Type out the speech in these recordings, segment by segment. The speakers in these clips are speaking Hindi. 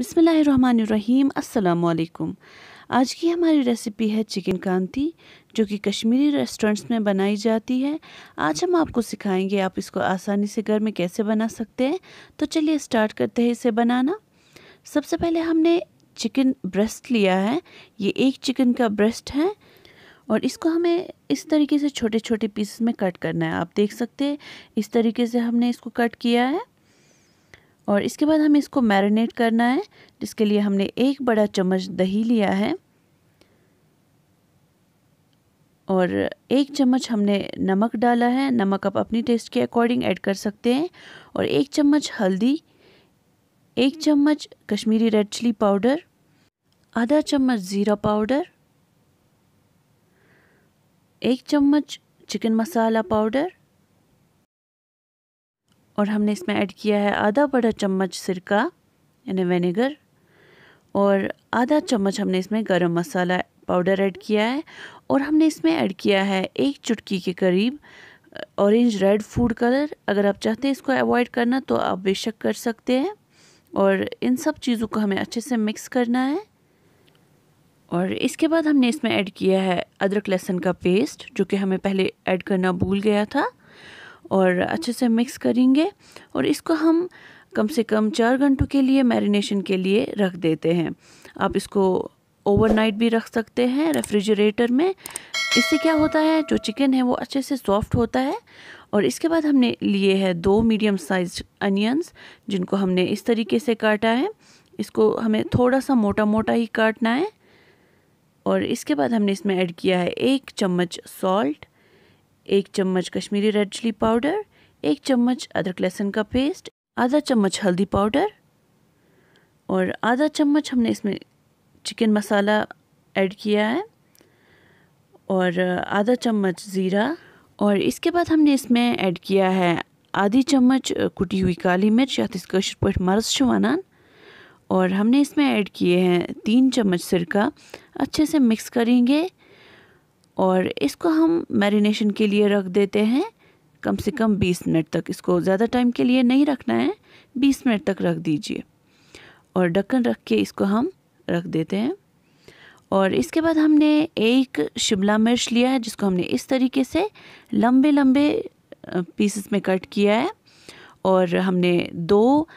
बिसमीम् अल्लाम आज की हमारी रेसिपी है चिकन कांती जो कि कश्मीरी रेस्टोरेंट्स में बनाई जाती है आज हम आपको सिखाएंगे आप इसको आसानी से घर में कैसे बना सकते हैं तो चलिए स्टार्ट करते हैं इसे बनाना सबसे पहले हमने चिकन ब्रेस्ट लिया है ये एक चिकन का ब्रेस्ट है और इसको हमें इस तरीके से छोटे छोटे पीसेस में कट करना है आप देख सकते हैं इस तरीके से हमने इसको कट किया है और इसके बाद हमें इसको मैरिनेट करना है जिसके लिए हमने एक बड़ा चम्मच दही लिया है और एक चम्मच हमने नमक डाला है नमक आप अपनी टेस्ट के अकॉर्डिंग ऐड कर सकते हैं और एक चम्मच हल्दी एक चम्मच कश्मीरी रेड चिली पाउडर आधा चम्मच ज़ीरा पाउडर एक चम्मच चिकन मसाला पाउडर और हमने इसमें ऐड किया है आधा बड़ा चम्मच सिरका यानी विनेगर और आधा चम्मच हमने इसमें गरम मसाला पाउडर ऐड किया है और हमने इसमें ऐड किया है एक चुटकी के करीब ऑरेंज रेड फूड कलर अगर आप चाहते हैं इसको अवॉइड करना तो आप बेशक कर सकते हैं और इन सब चीज़ों को हमें अच्छे से मिक्स करना है और इसके बाद हमने इसमें ऐड किया है अदरक लहसुन का पेस्ट जो कि हमें पहले ऐड करना भूल गया था और अच्छे से मिक्स करेंगे और इसको हम कम से कम चार घंटों के लिए मैरिनेशन के लिए रख देते हैं आप इसको ओवरनाइट भी रख सकते हैं रेफ्रिजरेटर में इससे क्या होता है जो चिकन है वो अच्छे से सॉफ्ट होता है और इसके बाद हमने लिए है दो मीडियम साइज अनियंस जिनको हमने इस तरीके से काटा है इसको हमें थोड़ा सा मोटा मोटा ही काटना है और इसके बाद हमने इसमें ऐड किया है एक चम्मच सॉल्ट एक चम्मच कश्मीरी रेड चिली पाउडर एक चम्मच अदरक लहसुन का पेस्ट आधा चम्मच हल्दी पाउडर और आधा चम्मच हमने इसमें चिकन मसाला ऐड किया है और आधा चम्मच ज़ीरा और इसके बाद हमने इसमें ऐड किया है आधी चम्मच कुटी हुई काली मिर्च या इस पट मर्स वनान और हमने इसमें ऐड किए हैं तीन चम्मच सिरका अच्छे से मिक्स करेंगे और इसको हम मैरिनेशन के लिए रख देते हैं कम से कम 20 मिनट तक इसको ज़्यादा टाइम के लिए नहीं रखना है 20 मिनट तक रख दीजिए और ढक्कन रख के इसको हम रख देते हैं और इसके बाद हमने एक शिमला मिर्च लिया है जिसको हमने इस तरीके से लंबे लंबे पीसेस में कट किया है और हमने दो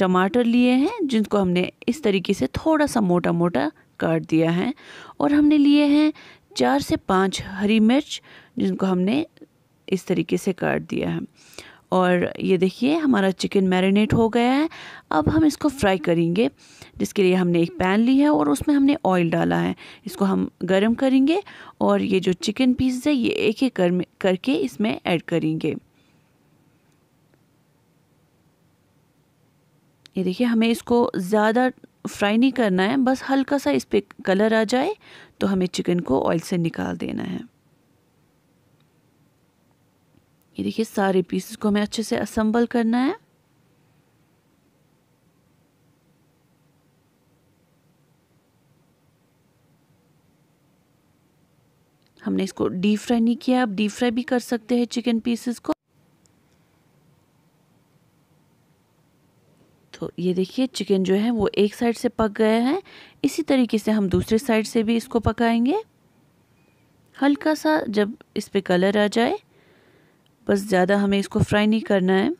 टमाटर लिए हैं जिनको हमने इस तरीके से थोड़ा सा मोटा मोटा काट दिया है और हमने लिए हैं चार से पाँच हरी मिर्च जिनको हमने इस तरीके से काट दिया है और ये देखिए हमारा चिकन मैरिनेट हो गया है अब हम इसको फ्राई करेंगे जिसके लिए हमने एक पैन ली है और उसमें हमने ऑयल डाला है इसको हम गर्म करेंगे और ये जो चिकन पीस है ये एक एक कर, करके इसमें ऐड करेंगे ये देखिए हमें इसको ज़्यादा फ्राई नहीं करना है बस हल्का सा इस पर कलर आ जाए तो हमें चिकन को ऑयल से निकाल देना है ये देखिए सारे पीसेस को हमें अच्छे से असम्बल करना है हमने इसको डीप फ्राई नहीं किया आप डीप फ्राई भी कर सकते हैं चिकन पीसेस को तो ये देखिए चिकन जो है वो एक साइड से पक गए हैं इसी तरीके से हम दूसरे साइड से भी इसको पकाएंगे हल्का सा जब इस पर कलर आ जाए बस ज़्यादा हमें इसको फ्राई नहीं करना है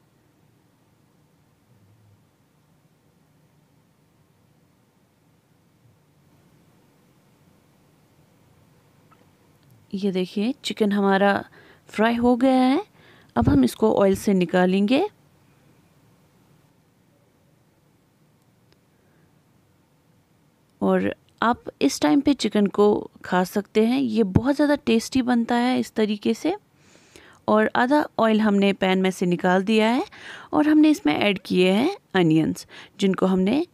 ये देखिए चिकन हमारा फ्राई हो गया है अब हम इसको ऑयल से निकालेंगे और आप इस टाइम पे चिकन को खा सकते हैं ये बहुत ज़्यादा टेस्टी बनता है इस तरीके से और आधा ऑयल हमने पैन में से निकाल दिया है और हमने इसमें ऐड किए हैं अनियंस जिनको हमने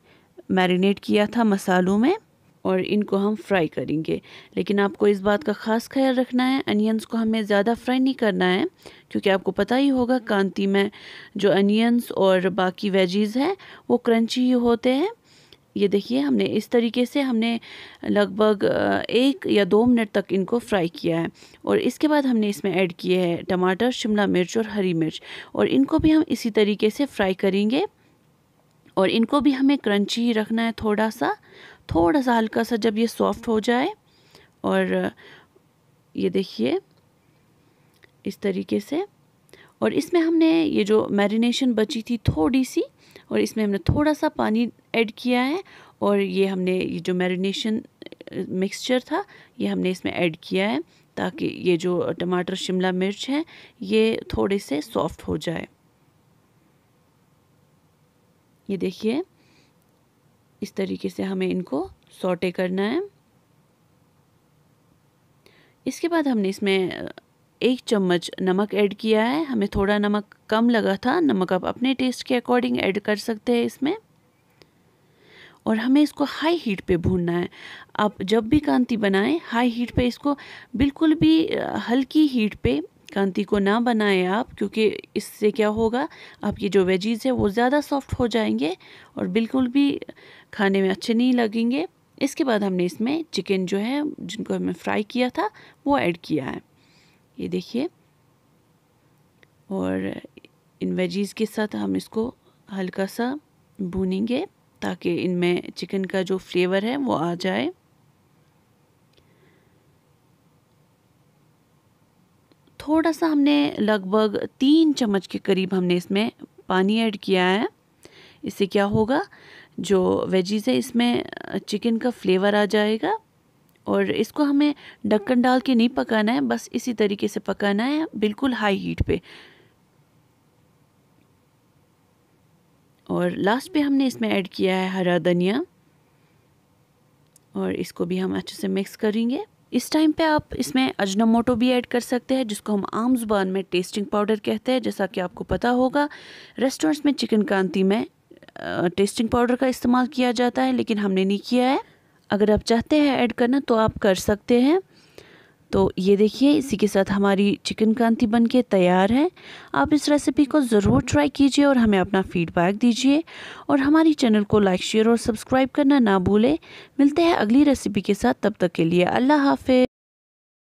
मैरिनेट किया था मसालों में और इनको हम फ्राई करेंगे लेकिन आपको इस बात का ख़ास ख्याल रखना है अनियंस को हमें ज़्यादा फ्राई नहीं करना है क्योंकि आपको पता ही होगा कांती में जो अनियंस और बाकी वेजीज़ हैं वो क्रंची ही होते हैं ये देखिए हमने इस तरीके से हमने लगभग एक या दो मिनट तक इनको फ्राई किया है और इसके बाद हमने इसमें ऐड किए हैं टमाटर शिमला मिर्च और हरी मिर्च और इनको भी हम इसी तरीके से फ्राई करेंगे और इनको भी हमें क्रंची ही रखना है थोड़ा सा थोड़ा सा हल्का सा जब ये सॉफ्ट हो जाए और ये देखिए इस तरीके से और इसमें हमने ये जो मैरिनेशन बची थी थोड़ी सी और इसमें हमने थोड़ा सा पानी ऐड किया है और ये हमने ये जो मैरिनेशन मिक्सचर था ये हमने इसमें ऐड किया है ताकि ये जो टमाटर शिमला मिर्च है ये थोड़े से सॉफ्ट हो जाए ये देखिए इस तरीके से हमें इनको सॉटे करना है इसके बाद हमने इसमें एक चम्मच नमक ऐड किया है हमें थोड़ा नमक कम लगा था नमक आप अपने टेस्ट के अकॉर्डिंग ऐड कर सकते हैं इसमें और हमें इसको हाई हीट पे भूनना है आप जब भी कांति बनाएं हाई हीट पे इसको बिल्कुल भी हल्की हीट पे कांति को ना बनाएं आप क्योंकि इससे क्या होगा आपकी जो वेजीज़ है वो ज़्यादा सॉफ्ट हो जाएंगे और बिल्कुल भी खाने में अच्छे नहीं लगेंगे इसके बाद हमने इसमें चिकन जो है जिनको हमें फ्राई किया था वो ऐड किया है ये देखिए और इन वेजीज़ के साथ हम इसको हल्का सा भूनेंगे ताकि इनमें चिकन का जो फ्लेवर है वो आ जाए थोड़ा सा हमने लगभग तीन चम्मच के करीब हमने इसमें पानी ऐड किया है इससे क्या होगा जो वेजीज़ है इसमें चिकन का फ्लेवर आ जाएगा और इसको हमें ढक्कन डाल के नहीं पकाना है बस इसी तरीके से पकाना है बिल्कुल हाई हीट पे और लास्ट पे हमने इसमें ऐड किया है हरा धनिया और इसको भी हम अच्छे से मिक्स करेंगे इस टाइम पे आप इसमें अजनमोटो भी ऐड कर सकते हैं जिसको हम आम जुबान में टेस्टिंग पाउडर कहते हैं जैसा कि आपको पता होगा रेस्टोरेंट्स में चिकन कांति में टेस्टिंग पाउडर का इस्तेमाल किया जाता है लेकिन हमने नहीं किया है अगर आप चाहते हैं ऐड करना तो आप कर सकते हैं तो ये देखिए इसी के साथ हमारी चिकन कांति बन के तैयार है आप इस रेसिपी को ज़रूर ट्राई कीजिए और हमें अपना फीडबैक दीजिए और हमारी चैनल को लाइक शेयर और सब्सक्राइब करना ना भूलें मिलते हैं अगली रेसिपी के साथ तब तक के लिए अल्लाह हाफि